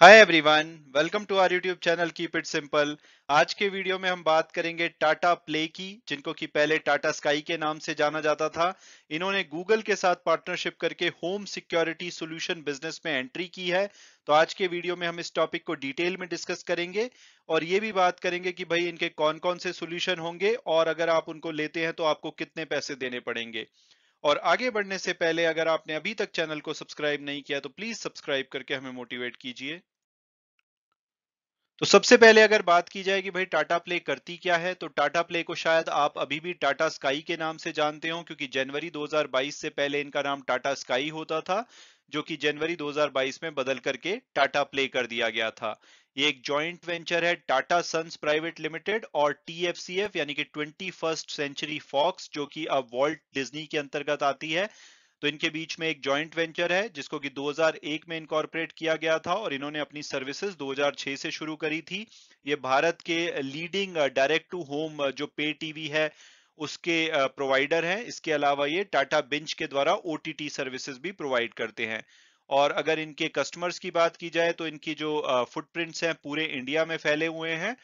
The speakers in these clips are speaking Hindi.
hi everyone welcome to our YouTube channel keep it simple आज के वीडियो में हम बात करेंगे टाटा प्ले की जिनको कि पहले टाटा स्काई के नाम से जाना जाता था इन्होंने गूगल के साथ पार्टनरशिप करके होम सिक्योरिटी सॉल्यूशन बिजनेस में एंट्री की है तो आज के वीडियो में हम इस टॉपिक को डिटेल में डिस्कस करेंगे और ये भी बात करेंगे कि भाई इनके कौन कौन से सोल्यूशन होंगे और अगर आप उनको लेते हैं तो आपको कितने पैसे देने पड़ेंगे और आगे बढ़ने से पहले अगर आपने अभी तक चैनल को सब्सक्राइब नहीं किया तो प्लीज सब्सक्राइब करके हमें मोटिवेट कीजिए तो सबसे पहले अगर बात की जाए कि भाई टाटा प्ले करती क्या है तो टाटा प्ले को शायद आप अभी भी टाटा स्काई के नाम से जानते हो क्योंकि जनवरी 2022 से पहले इनका नाम टाटा स्काई होता था जो कि जनवरी 2022 में बदल करके टाटा प्ले कर दिया गया था ये एक जॉइंट वेंचर है टाटा सन्स प्राइवेट लिमिटेड और टीएफसीएफ यानी कि ट्वेंटी फर्स्ट सेंचुरी फॉक्स जो कि अब वॉल्ट डिज्नी के अंतर्गत आती है तो इनके बीच में एक जॉइंट वेंचर है जिसको कि 2001 में इनकॉर्पोरेट किया गया था और इन्होंने अपनी सर्विसेज 2006 से शुरू करी थी ये भारत के लीडिंग डायरेक्ट टू होम जो पे टीवी है उसके प्रोवाइडर uh, हैं इसके अलावा ये टाटा बिंच के द्वारा ओटीटी सर्विसेज भी प्रोवाइड करते हैं और अगर इनके कस्टमर्स की बात की जाए तो इनकी जो फुटप्रिंट्स हैं पूरे इंडिया में फैले हुए हैं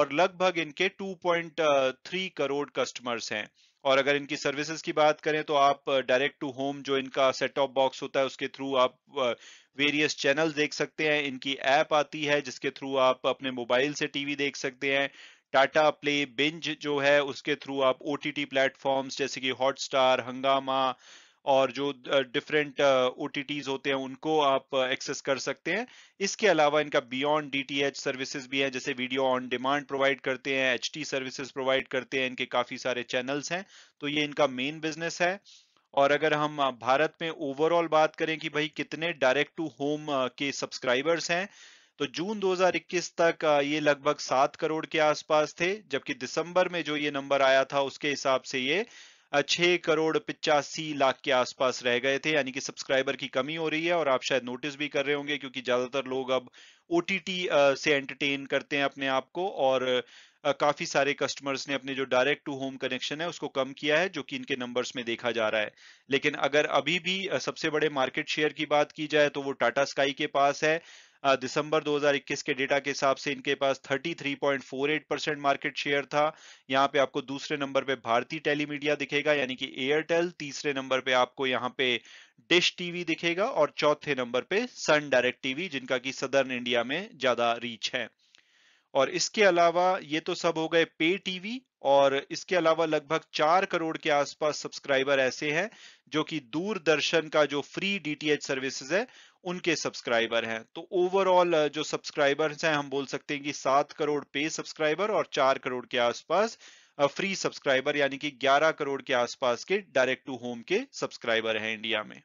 और लगभग इनके 2.3 करोड़ कस्टमर्स हैं और अगर इनकी सर्विसेज की बात करें तो आप डायरेक्ट टू होम जो इनका सेट ऑफ बॉक्स होता है उसके थ्रू आप वेरियस चैनल देख सकते हैं इनकी ऐप आती है जिसके थ्रू आप अपने मोबाइल से टीवी देख सकते हैं टाटा प्ले बिंज जो है उसके थ्रू आप ओ टी प्लेटफॉर्म्स जैसे कि हॉटस्टार हंगामा और जो डिफरेंट ओ होते हैं उनको आप एक्सेस कर सकते हैं इसके अलावा इनका बियॉन्ड डीटीएच सर्विसेज भी हैं जैसे वीडियो ऑन डिमांड प्रोवाइड करते हैं एचटी सर्विसेज प्रोवाइड करते हैं इनके काफी सारे चैनल्स हैं तो ये इनका मेन बिजनेस है और अगर हम भारत में ओवरऑल बात करें कि भाई कितने डायरेक्ट टू होम के सब्सक्राइबर्स हैं तो जून 2021 तक ये लगभग सात करोड़ के आसपास थे जबकि दिसंबर में जो ये नंबर आया था उसके हिसाब से ये छह करोड़ पिचासी लाख के आसपास रह गए थे यानी कि सब्सक्राइबर की कमी हो रही है और आप शायद नोटिस भी कर रहे होंगे क्योंकि ज्यादातर लोग अब ओ से एंटरटेन करते हैं अपने आप को और काफी सारे कस्टमर्स ने अपने जो डायरेक्ट टू होम कनेक्शन है उसको कम किया है जो कि इनके नंबर्स में देखा जा रहा है लेकिन अगर अभी भी सबसे बड़े मार्केट शेयर की बात की जाए तो वो टाटा स्काई के पास है दिसंबर 2021 के डेटा के हिसाब से इनके पास 33.48 परसेंट मार्केट शेयर था यहाँ पे आपको दूसरे नंबर पे भारतीय टेलीमीडिया दिखेगा यानी कि एयरटेल तीसरे नंबर पे आपको यहाँ पे डिश टीवी दिखेगा और चौथे नंबर पे सन डायरेक्ट टीवी जिनका की सदर्न इंडिया में ज्यादा रीच है और इसके अलावा ये तो सब हो गए पे टीवी और इसके अलावा लगभग चार करोड़ के आसपास सब्सक्राइबर ऐसे हैं जो कि दूरदर्शन का जो फ्री डीटीएच सर्विसेज है उनके सब्सक्राइबर हैं तो ओवरऑल जो सब्सक्राइबर्स हैं हम बोल सकते हैं कि सात करोड़ पे सब्सक्राइबर और चार करोड़ के आसपास फ्री सब्सक्राइबर यानी कि ग्यारह करोड़ के आसपास के डायरेक्ट टू होम के सब्सक्राइबर हैं इंडिया में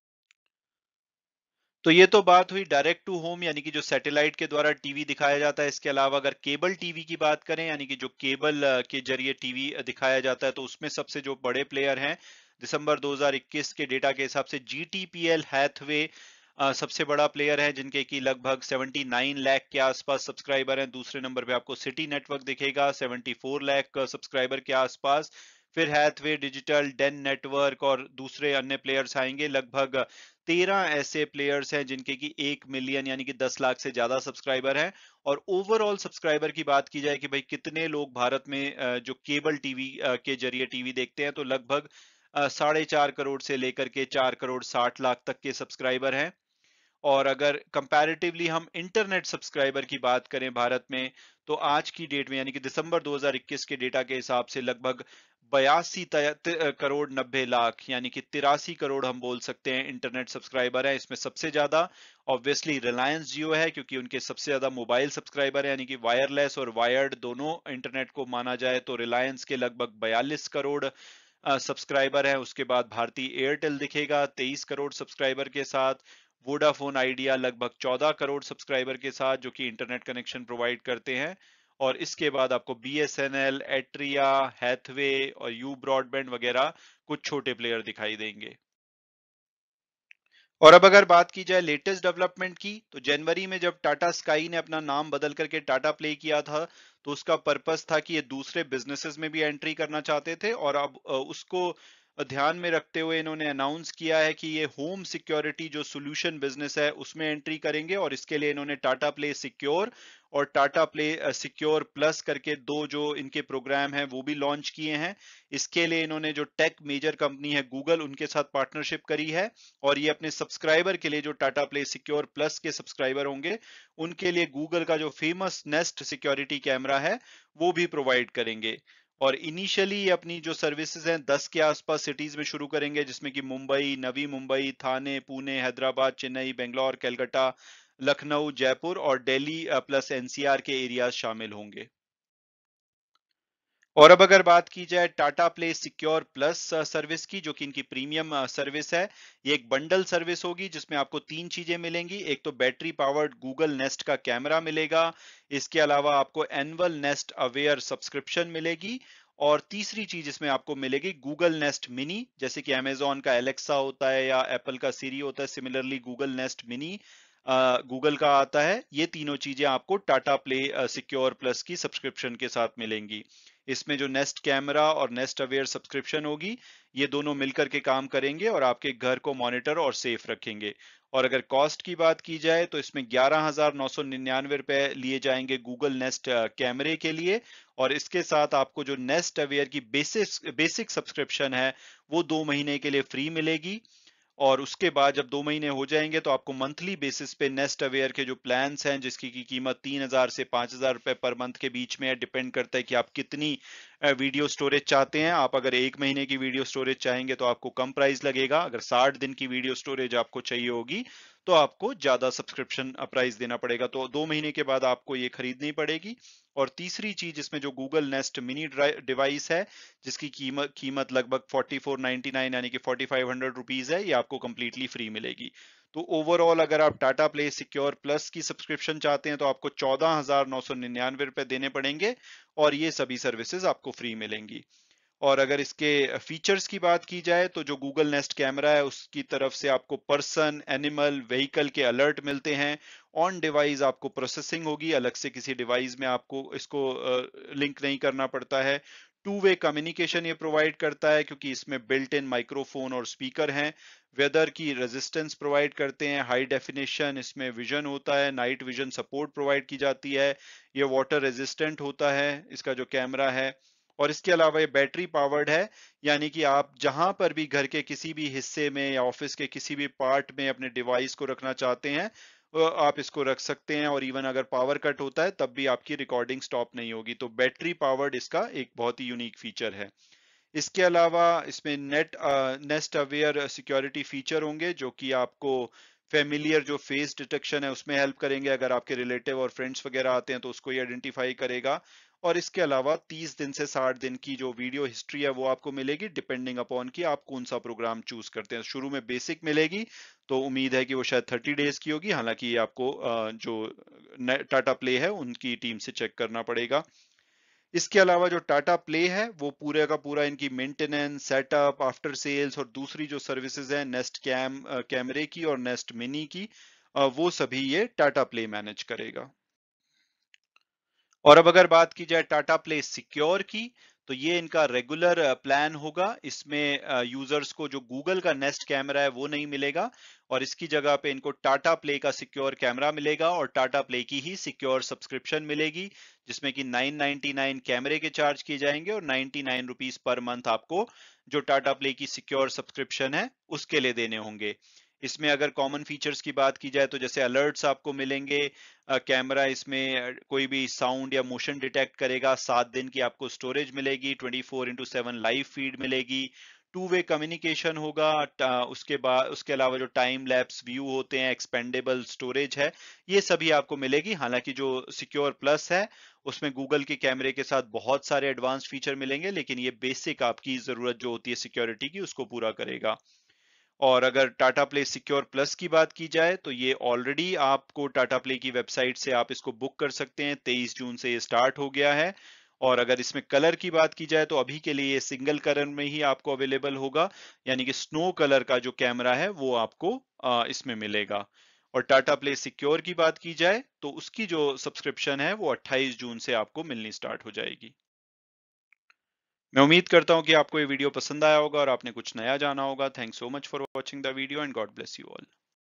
तो ये तो बात हुई डायरेक्ट टू होम यानी कि जो सैटेलाइट के द्वारा टीवी दिखाया जाता है इसके अलावा अगर केबल टीवी की बात करें यानी कि जो केबल के जरिए टीवी दिखाया जाता है तो उसमें सबसे जो बड़े प्लेयर हैं दिसंबर 2021 के डेटा के हिसाब से G T P L Hathway सबसे बड़ा प्लेयर है जिनके की लगभग 79 लाख के आसपास सब्सक्राइबर हैं दूसरे नंबर पे आपको सिटी नेटवर्क दिखेगा 74 लाख सब्सक्राइबर के आसपास फिर हैथवे डिजिटल डेन नेटवर्क और दूसरे अन्य प्लेयर्स आएंगे लगभग तेरह ऐसे प्लेयर्स हैं जिनके की एक मिलियन यानी कि दस लाख से ज्यादा सब्सक्राइबर हैं और ओवरऑल सब्सक्राइबर की बात की जाए कि भाई कितने लोग भारत में जो केबल टीवी के जरिए टीवी देखते हैं तो लगभग साढ़े चार करोड़ से लेकर के चार करोड़ साठ लाख तक के सब्सक्राइबर हैं और अगर कंपैरेटिवली हम इंटरनेट सब्सक्राइबर की बात करें भारत में तो आज की डेट में यानी कि दिसंबर 2021 के डेटा के हिसाब से लगभग बयासी करोड़ नब्बे लाख यानी कि तिरासी करोड़ हम बोल सकते हैं इंटरनेट सब्सक्राइबर हैं इसमें सबसे ज्यादा ऑब्वियसली रिलायंस जियो है क्योंकि उनके सबसे ज्यादा मोबाइल सब्सक्राइबर है यानी कि वायरलेस और वायर्ड दोनों इंटरनेट को माना जाए तो रिलायंस के लगभग बयालीस करोड़ सब्सक्राइबर है उसके बाद भारतीय एयरटेल दिखेगा तेईस करोड़ सब्सक्राइबर के साथ वोडाफोन आइडिया लगभग 14 करोड़ सब्सक्राइबर के साथ जो कि इंटरनेट कनेक्शन प्रोवाइड करते हैं और इसके बाद आपको B S N L Atria Hathway और यू ब्रॉडबैंड वगैरह कुछ छोटे प्लेयर दिखाई देंगे और अब अगर बात की जाए लेटेस्ट डेवलपमेंट की तो जनवरी में जब टाटा स्काई ने अपना नाम बदल करके टाटा प्ले किया था तो उसका पर्पस था कि ये दूसरे बिजनेसेस में भी एंट्री करना चाहते थे और अब उसको ध्यान में रखते हुए इन्होंने अनाउंस किया है कि ये होम सिक्योरिटी जो सोल्यूशन बिजनेस है उसमें एंट्री करेंगे और इसके लिए इन्होंने टाटा प्ले सिक्योर और टाटा प्ले सिक्योर प्लस करके दो जो इनके प्रोग्राम हैं वो भी लॉन्च किए हैं इसके लिए इन्होंने जो टेक मेजर कंपनी है गूगल उनके साथ पार्टनरशिप करी है और ये अपने सब्सक्राइबर के लिए जो टाटा प्ले सिक्योर प्लस के सब्सक्राइबर होंगे उनके लिए गूगल का जो फेमस नेस्ट सिक्योरिटी कैमरा है वो भी प्रोवाइड करेंगे और इनिशियली अपनी जो सर्विसेज हैं दस के आसपास सिटीज में शुरू करेंगे जिसमें कि मुंबई नवी मुंबई थाने पुणे हैदराबाद चेन्नई बेंगलोर कैलकाटा लखनऊ जयपुर और दिल्ली प्लस एनसीआर के एरियाज शामिल होंगे और अब अगर बात की जाए Tata Play Secure Plus service की जो कि इनकी प्रीमियम सर्विस है ये एक बंडल सर्विस होगी जिसमें आपको तीन चीजें मिलेंगी एक तो बैटरी पावर्ड गूगल नेस्ट का कैमरा मिलेगा इसके अलावा आपको एनुअल नेस्ट अवेयर सब्सक्रिप्शन मिलेगी और तीसरी चीज इसमें आपको मिलेगी गूगल नेस्ट मिनी जैसे कि अमेजोन का एलेक्सा होता है या एप्पल का सीरी होता है similarly Google Nest Mini Google का आता है ये तीनों चीजें आपको टाटा प्ले सिक्योर प्लस की सब्सक्रिप्शन के साथ मिलेंगी इसमें जो नेस्ट कैमरा और नेस्ट अवेयर सब्सक्रिप्शन होगी ये दोनों मिलकर के काम करेंगे और आपके घर को मॉनिटर और सेफ रखेंगे और अगर कॉस्ट की बात की जाए तो इसमें ग्यारह हजार नौ सौ निन्यानवे रुपए लिए जाएंगे गूगल नेस्ट कैमरे के लिए और इसके साथ आपको जो नेस्ट अवेयर की बेसिक बेसिक सब्सक्रिप्शन है वो दो महीने के लिए फ्री मिलेगी और उसके बाद जब दो महीने हो जाएंगे तो आपको मंथली बेसिस पे नेस्ट अवेयर के जो प्लान्स हैं जिसकी की कीमत तीन हजार से पांच हजार रुपए पर मंथ के बीच में है डिपेंड करता है कि आप कितनी वीडियो स्टोरेज चाहते हैं आप अगर एक महीने की वीडियो स्टोरेज चाहेंगे तो आपको कम प्राइस लगेगा अगर साठ दिन की वीडियो स्टोरेज आपको चाहिए होगी तो आपको ज़्यादा सब्सक्रिप्शन प्राइस देना पड़ेगा तो दो महीने के बाद आपको ये खरीदनी पड़ेगी और तीसरी चीज इसमें जो गूगल नेस्ट मिनी डिवाइस है जिसकी कीमत कीमत लगभग 4499 यानी कि 4500 रुपीस है ये आपको कंप्लीटली फ्री मिलेगी तो ओवरऑल अगर आप टाटा प्ले सिक्योर प्लस की सब्सक्रिप्शन चाहते हैं तो आपको चौदह हजार नौ सौ निन्यानवे रुपए देने पड़ेंगे और ये सभी सर्विसेज आपको फ्री मिलेंगी और अगर इसके फीचर्स की बात की जाए तो जो गूगल नेस्ट कैमरा है उसकी तरफ से आपको पर्सन एनिमल व्हीकल के अलर्ट मिलते हैं ऑन डिवाइस आपको प्रोसेसिंग होगी अलग से किसी डिवाइस में आपको इसको लिंक नहीं करना पड़ता है टू वे कम्युनिकेशन ये प्रोवाइड करता है क्योंकि इसमें बिल्ट इन माइक्रोफोन और स्पीकर हैं वेदर की रेजिस्टेंस प्रोवाइड करते हैं हाई डेफिनेशन इसमें विजन होता है नाइट विजन सपोर्ट प्रोवाइड की जाती है ये वाटर रेजिस्टेंट होता है इसका जो कैमरा है और इसके अलावा ये बैटरी पावर्ड है यानी कि आप जहां पर भी घर के किसी भी हिस्से में या ऑफिस के किसी भी पार्ट में अपने डिवाइस को रखना चाहते हैं आप इसको रख सकते हैं और इवन अगर पावर कट होता है तब भी आपकी रिकॉर्डिंग स्टॉप नहीं होगी तो बैटरी पावर्ड इसका एक बहुत ही यूनिक फीचर है इसके अलावा इसमें net Nest Aware security feature होंगे जो कि आपको फेमिलियर जो फेस डिटेक्शन है उसमें हेल्प करेंगे अगर आपके रिलेटिव और फ्रेंड्स वगैरह आते हैं तो उसको ये आइडेंटिफाई करेगा और इसके अलावा 30 दिन से 60 दिन की जो वीडियो हिस्ट्री है वो आपको मिलेगी डिपेंडिंग अपॉन कि आप कौन सा प्रोग्राम चूज करते हैं शुरू में बेसिक मिलेगी तो उम्मीद है कि वो शायद 30 डेज की होगी हालांकि ये आपको जो टाटा प्ले है उनकी टीम से चेक करना पड़ेगा इसके अलावा जो टाटा प्ले है वो पूरे का पूरा इनकी मेंटेनेंस सेटअप आफ्टर सेल्स और दूसरी जो सर्विसेज है नेस्ट कैम कैमरे की और नेस्ट मिनी की वो सभी ये टाटा प्ले मैनेज करेगा और अब अगर बात की जाए टाटा प्ले सिक्योर की तो ये इनका रेगुलर प्लान होगा इसमें यूजर्स को जो गूगल का नेस्ट कैमरा है वो नहीं मिलेगा और इसकी जगह पे इनको टाटा प्ले का सिक्योर कैमरा मिलेगा और टाटा प्ले की ही सिक्योर सब्सक्रिप्शन मिलेगी जिसमें कि 999 कैमरे के चार्ज किए जाएंगे और नाइनटी नाइन पर मंथ आपको जो टाटा प्ले की सिक्योर सब्सक्रिप्शन है उसके लिए देने होंगे इसमें अगर कॉमन फीचर्स की बात की जाए तो जैसे अलर्ट्स आपको मिलेंगे कैमरा इसमें कोई भी साउंड या मोशन डिटेक्ट करेगा सात दिन की आपको स्टोरेज मिलेगी 24 four into seven live feed मिलेगी टू वे कम्युनिकेशन होगा उसके बाद उसके अलावा जो टाइम लैप्स व्यू होते हैं एक्सपेंडेबल स्टोरेज है ये सभी आपको मिलेगी हालांकि जो सिक्योर प्लस है उसमें गूगल के कैमरे के साथ बहुत सारे एडवांस फीचर मिलेंगे लेकिन ये बेसिक आपकी जरूरत जो होती है सिक्योरिटी की उसको पूरा करेगा और अगर टाटा प्ले सिक्योर प्लस की बात की जाए तो ये ऑलरेडी आपको टाटा प्ले की वेबसाइट से आप इसको बुक कर सकते हैं 23 जून से ये स्टार्ट हो गया है और अगर इसमें कलर की बात की जाए तो अभी के लिए ये सिंगल कलर में ही आपको अवेलेबल होगा यानी कि स्नो कलर का जो कैमरा है वो आपको इसमें मिलेगा और टाटा प्ले सिक्योर की बात की जाए तो उसकी जो सब्सक्रिप्शन है वो 28 जून से आपको मिलनी स्टार्ट हो जाएगी मैं उम्मीद करता हूं कि आपको ये वीडियो पसंद आया होगा और आपने कुछ नया जाना होगा thank so much for watching the video and God bless you all